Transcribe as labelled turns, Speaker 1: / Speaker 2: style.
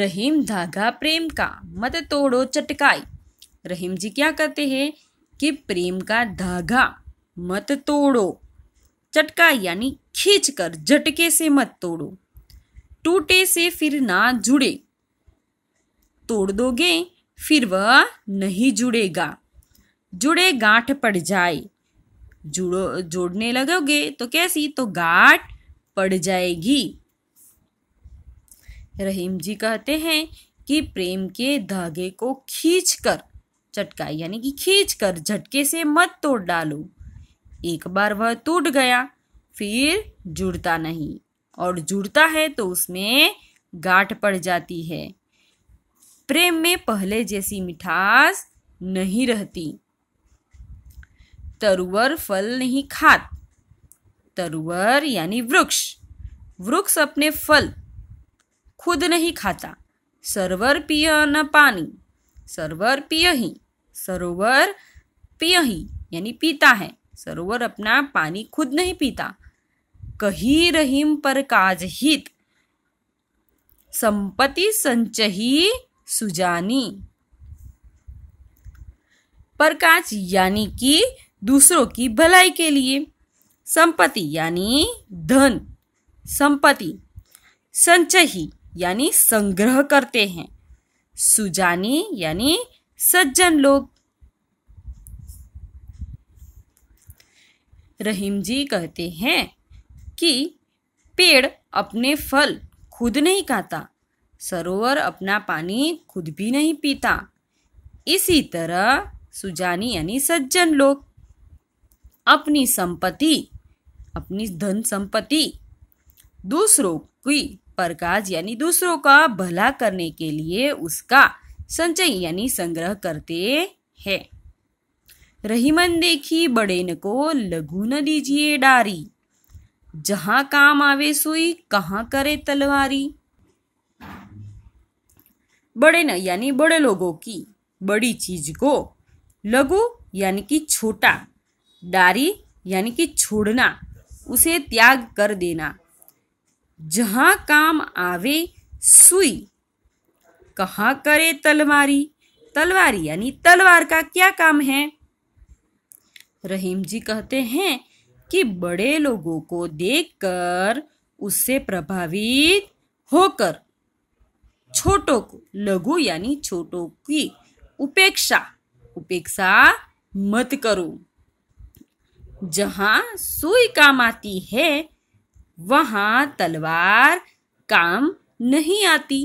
Speaker 1: रहीम धागा प्रेम का मत तोड़ो चटकाई रहीम जी क्या कहते हैं कि प्रेम का धागा मत तोड़ो चटकाई यानी खींच कर झटके से मत तोड़ो टूटे से फिर ना जुड़े तोड़ दोगे फिर वह नहीं जुड़ेगा जुड़े गांठ पड़ जाए जुड़ो जोड़ने लगोगे तो कैसी तो गांठ पड़ जाएगी रहीम जी कहते हैं कि प्रेम के धागे को खींच कर चटका यानी कि खींच कर झटके से मत तोड़ डालो एक बार वह टूट गया फिर जुड़ता नहीं और जुड़ता है तो उसमें गांठ पड़ जाती है प्रेम में पहले जैसी मिठास नहीं रहती तरुवर फल नहीं खात तरुवर यानी वृक्ष वृक्ष अपने फल खुद नहीं खाता सरोवर पिय न पानी सरोवर पिय ही सरोवर पिय ही यानी पीता है सरोवर अपना पानी खुद नहीं पीता कही रहीम पर काज हित संपत्ति संचही सुजानी परकाज यानी कि दूसरों की भलाई के लिए संपत्ति यानी धन संपत्ति संचही यानी संग्रह करते हैं सुजानी यानी सज्जन लोग रहीम जी कहते हैं कि पेड़ अपने फल खुद नहीं खाता सरोवर अपना पानी खुद भी नहीं पीता इसी तरह सुजानी यानी सज्जन लोग अपनी संपत्ति अपनी धन संपत्ति दूसरों पर परकाज यानी दूसरों का भला करने के लिए उसका संचय यानी संग्रह करते है रहीमन देखी बड़ेन को लघु न दीजिए डारी जहां काम आवे सुई कहाँ करे तलवारी बड़े न यानी बड़े लोगों की बड़ी चीज को लघु यानी कि छोटा डारी यानी कि छोड़ना उसे त्याग कर देना जहाँ काम आवे सुई कहाँ करे तलवारी तलवारी यानी तलवार का क्या काम है रहीम जी कहते हैं कि बड़े लोगों को देखकर उससे प्रभावित होकर छोटों को लघु यानी छोटों की उपेक्षा उपेक्षा मत करो जहाँ सुई काम आती है वहाँ तलवार काम नहीं आती